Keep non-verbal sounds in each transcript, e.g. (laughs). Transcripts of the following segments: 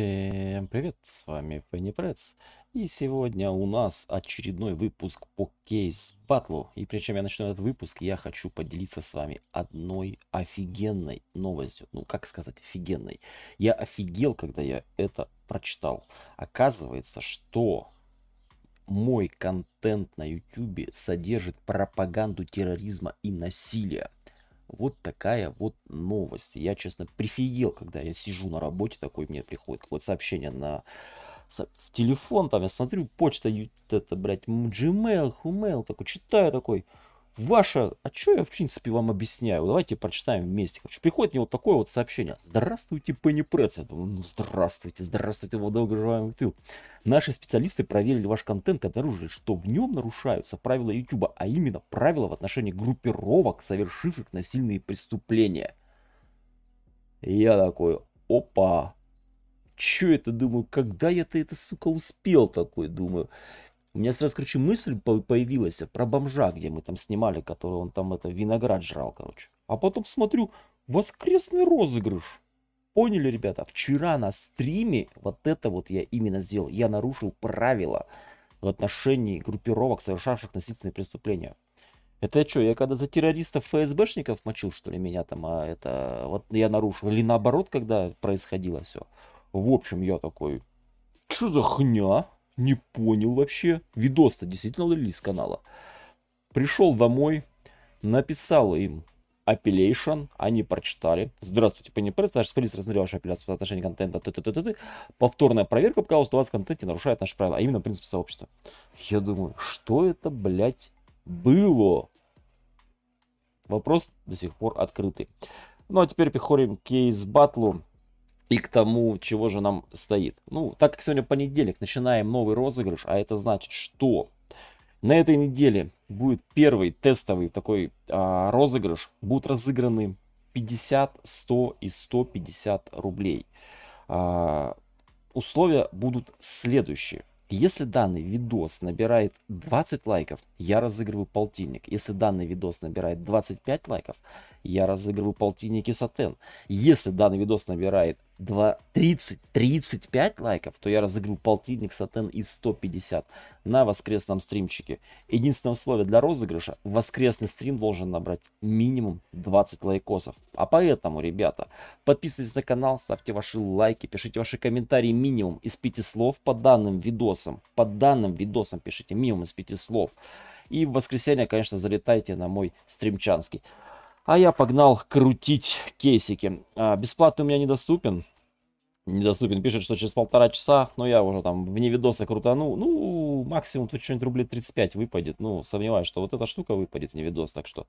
Всем привет, с вами Пеннипресс, и сегодня у нас очередной выпуск по кейс батлу, и причем я начну этот выпуск, я хочу поделиться с вами одной офигенной новостью, ну как сказать офигенной, я офигел, когда я это прочитал, оказывается, что мой контент на YouTube содержит пропаганду терроризма и насилия. Вот такая вот новость. Я, честно, прифигел, когда я сижу на работе, такой мне приходит вот сообщение на в телефон, там я смотрю, почта, это, блядь, Gmail, Humail, такой, читаю такой, ваша... А что я, в принципе, вам объясняю? Давайте прочитаем вместе. Короче, приходит мне вот такое вот сообщение. Здравствуйте, Пенни Пресс. Я думаю, ну, здравствуйте, здравствуйте, Владимир YouTube. Наши специалисты проверили ваш контент и обнаружили, что в нем нарушаются правила YouTube, а именно правила в отношении группировок, совершивших насильные преступления. я такой, опа, чё это, думаю, когда я-то это, сука, успел такой, думаю. У меня сразу, короче, мысль появилась про бомжа, где мы там снимали, который он там это виноград жрал, короче. А потом смотрю, воскресный розыгрыш. Поняли, ребята, вчера на стриме вот это вот я именно сделал. Я нарушил правила в отношении группировок, совершавших насильственные преступления. Это что, я когда за террористов ФСБшников мочил, что ли, меня там, а это вот я нарушил? Или наоборот, когда происходило все? В общем, я такой, что за хня? не понял вообще. Видос-то действительно удалили с канала. Пришел домой, написал им application, они прочитали. Здравствуйте, Пенни Пресс, наш специалист рассмотрел вашу апелляцию в отношении контента. Ты -ты -ты -ты -ты. Повторная проверка показала, что у вас в контенте нарушает наши правила, а именно принципы сообщества. Я думаю, что это, блядь, было? Вопрос до сих пор открытый. Ну а теперь переходим к кейс-батлу и к тому, чего же нам стоит. Ну, так как сегодня понедельник, начинаем новый розыгрыш, а это значит, что на этой неделе будет первый тестовый такой а, розыгрыш. Будут разыграны 50, 100 и 150 рублей. А, условия будут следующие. Если данный видос набирает 20 лайков, я разыгрываю полтинник. Если данный видос набирает 25 лайков, я разыгрываю полтинники сатен. Если данный видос набирает 2, 30, 35 лайков, то я разыграю полтинник сатен и 150 на воскресном стримчике. Единственное условие для розыгрыша, воскресный стрим должен набрать минимум 20 лайкосов. А поэтому, ребята, подписывайтесь на канал, ставьте ваши лайки, пишите ваши комментарии минимум из пяти слов по данным видосам. По данным видосам пишите минимум из пяти слов. И в воскресенье, конечно, залетайте на мой стримчанский. А я погнал крутить кейсики. А, бесплатный у меня недоступен. Недоступен. Пишет, что через полтора часа. Но я уже там вне видоса крутану. Ну, максимум тут что-нибудь рублей 35 выпадет. Ну, сомневаюсь, что вот эта штука выпадет вне видос. Так что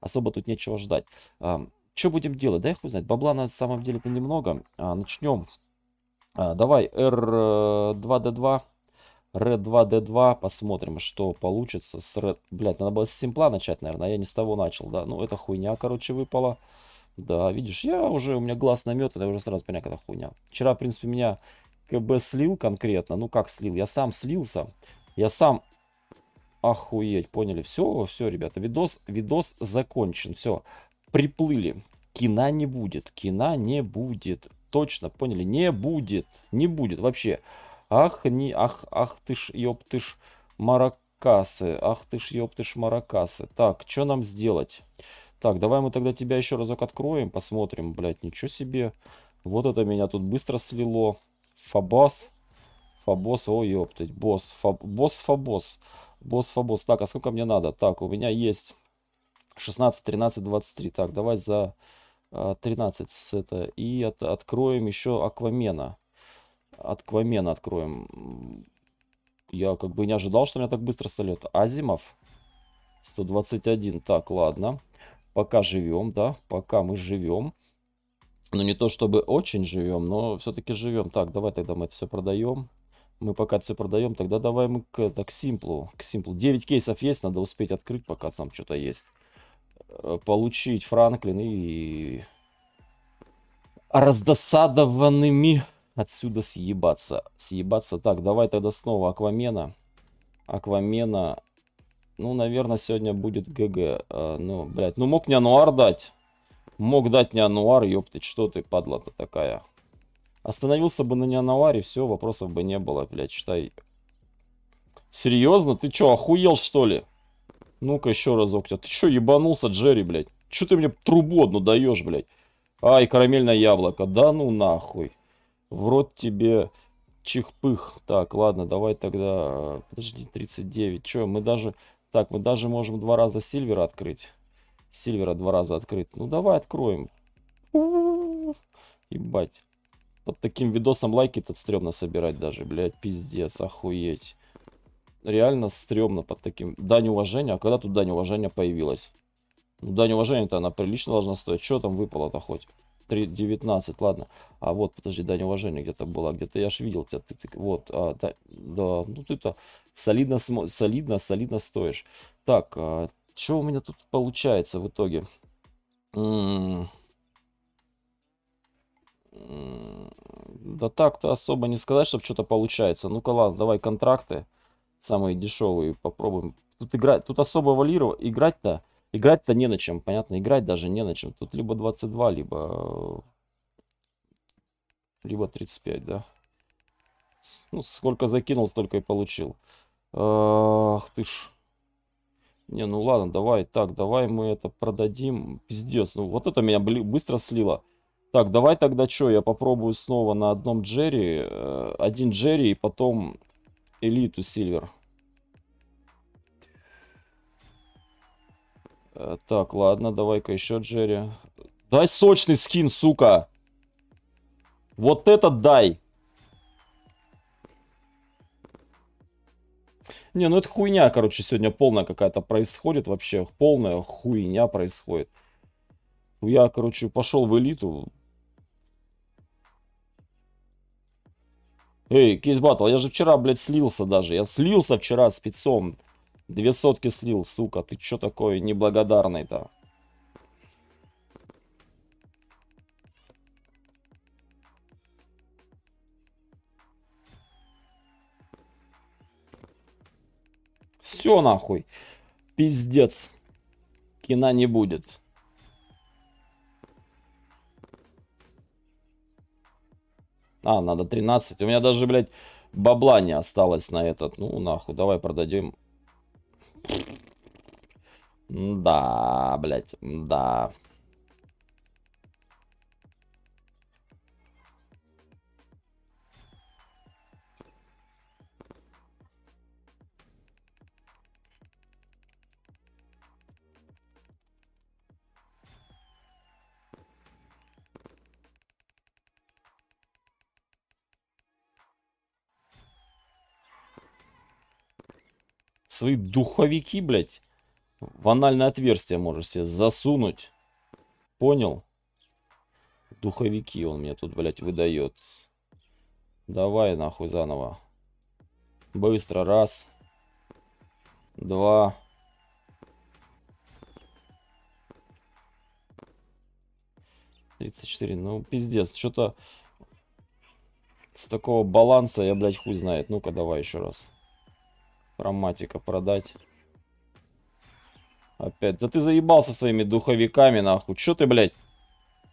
особо тут нечего ждать. А, что будем делать? Да я хуй знает. Бабла на самом деле-то немного. А, начнем. А, давай R2D2. Э, Red 2 D2. Посмотрим, что получится с Red... Блять, надо было с симпла начать, наверное. А я не с того начал, да. Ну, это хуйня, короче, выпала. Да, видишь, я уже, у меня глаз намет, я уже сразу понял, когда хуйня. Вчера, в принципе, меня КБ слил конкретно. Ну, как слил? Я сам слился. Я сам... Охуеть, поняли? Все, все, ребята, видос, видос закончен. Все, приплыли. Кина не будет, кина не будет. Точно, поняли? Не будет, не будет вообще. Ах, не, ах, ах ты ж, ёб маракасы. Ах ты ж, ёб маракасы. Так, что нам сделать? Так, давай мы тогда тебя еще разок откроем, посмотрим. Блядь, ничего себе. Вот это меня тут быстро слило. Фабас. Фабос, о, ёптать. Босс, фаб... босс, фабос. Босс, фабос. Так, а сколько мне надо? Так, у меня есть 16, 13, 23. Так, давай за 13 а, с это. И от откроем еще Аквамена. Аквамена откроем. Я как бы не ожидал, что меня так быстро сольет. Азимов. 121. Так, ладно. Пока живем, да. Пока мы живем. Ну, не то чтобы очень живем, но все-таки живем. Так, давай тогда мы это все продаем. Мы пока все продаем. Тогда давай мы к, это, к Симплу. К Симплу. 9 кейсов есть, надо успеть открыть, пока сам что-то есть. Э, получить Франклин и... Раздосадованными отсюда съебаться. Съебаться. Так, давай тогда снова Аквамена. Аквамена. Ну, наверное, сегодня будет ГГ. А, ну, блядь, ну мог не Ануар дать. Мог дать не Ануар, ёпты, что ты, падла-то такая. Остановился бы на не Ануаре, все, вопросов бы не было, блядь, считай. Серьезно? Ты чё, охуел, что ли? Ну-ка еще разок тебя. А ты чё, ебанулся, Джерри, блядь? Чё ты мне трубу одну даешь, блядь? Ай, карамельное яблоко. Да ну нахуй в рот тебе чихпых. Так, ладно, давай тогда... Э, подожди, 39. Че, мы даже... Так, мы даже можем два раза Сильвера открыть. Сильвера два раза открыть. Ну, давай откроем. Ебать. Под таким видосом лайки тут стрёмно собирать даже, блядь, пиздец, охуеть. Реально стрёмно под таким. Дань уважения, а когда тут дань уважения появилась? Ну, дань уважения-то она прилично должна стоить. Что там выпало-то хоть? 3.19, ладно. А вот, подожди, дань уважения где-то была, где-то я ж видел тебя. Ты, ты, вот, а, да, да, ну ты-то солидно, солидно, солидно стоишь. Так, а, что у меня тут получается в итоге? М -м -м да так-то особо не сказать, чтобы что-то получается. Ну-ка ладно, давай контракты самые дешевые попробуем. Тут играть, тут особо валиру играть-то Играть-то не на чем, понятно, играть даже не на чем. Тут либо 22, либо... Либо 35, да? Ну, сколько закинул, столько и получил. Ах ты ж. Не, ну ладно, давай, так, давай мы это продадим. Пиздец, ну вот это меня быстро слило. Так, давай тогда что, я попробую снова на одном Джерри. Э, один Джерри и потом Элиту Сильвер. Э, так, ладно, давай-ка еще Джерри. Дай сочный скин, сука! Вот этот дай! Не, ну это хуйня, короче, сегодня полная какая-то происходит вообще. Полная хуйня происходит. Я, короче, пошел в элиту. Эй, кейс батл, я же вчера, блядь, слился даже. Я слился вчера спецом. Две сотки слил, сука. Ты чё такой неблагодарный-то? Все нахуй. Пиздец. Кина не будет. А, надо 13. У меня даже, блядь, бабла не осталось на этот. Ну, нахуй, давай продадим да, блядь, да. Свои духовики, блядь. В анальное отверстие можешь себе засунуть. Понял? Духовики он мне тут, блядь, выдает. Давай, нахуй, заново. Быстро, раз. Два. Тридцать четыре. Ну, пиздец, что-то... С такого баланса я, блядь, хуй знает. Ну-ка, давай еще раз. Роматика продать. Опять. Да ты заебался своими духовиками, нахуй. Чё ты, блядь?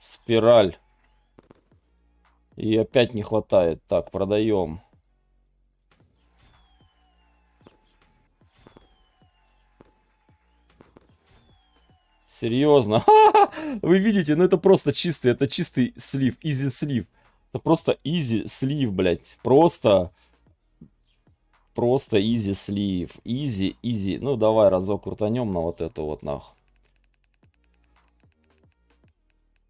Спираль. И опять не хватает. Так, продаем. Серьезно. (laughs) Вы видите, ну это просто чистый, это чистый слив, изи слив. Это просто изи слив, блядь. Просто Просто изи слив. Изи, изи. Ну, давай разок крутанем на вот эту вот нахуй.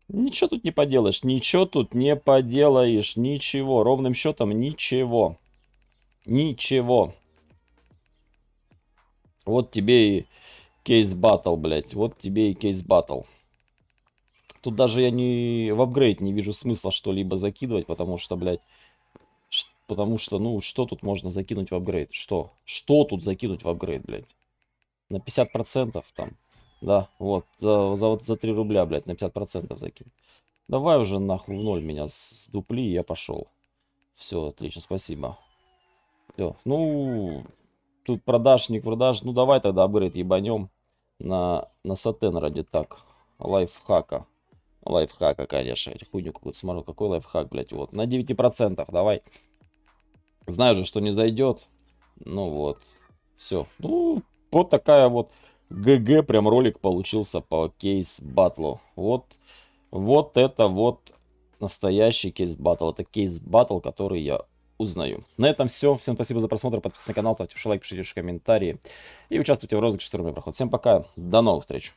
Ничего тут не поделаешь, ничего тут не поделаешь, ничего. Ровным счетом ничего. Ничего. Вот тебе и кейс батл, блядь. Вот тебе и кейс батл. Тут даже я не в апгрейд не вижу смысла что-либо закидывать, потому что, блядь, Потому что, ну, что тут можно закинуть в апгрейд? Что? Что тут закинуть в апгрейд, блядь? На 50% там. Да, вот. За, за, вот за 3 рубля, блядь, на 50% закинуть? Давай уже нахуй в ноль меня с дупли, я пошел. Все, отлично, спасибо. Все, ну, тут продаж, не продаж. Ну, давай тогда апгрейд ебанем на, на сатен ради так. Лайфхака. Лайфхака, конечно. Хуйню какую-то смотрю. Какой лайфхак, блядь, вот. На 9%, давай. Знаю же, что не зайдет. Ну вот, все. Ну, вот такая вот ГГ прям ролик получился по кейс батлу. Вот, вот это вот настоящий кейс батл. Это кейс батл, который я узнаю. На этом все. Всем спасибо за просмотр. Подписывайтесь на канал, ставьте лайк, пишите комментарии и участвуйте в розыгрыше штурме проход. Всем пока. До новых встреч.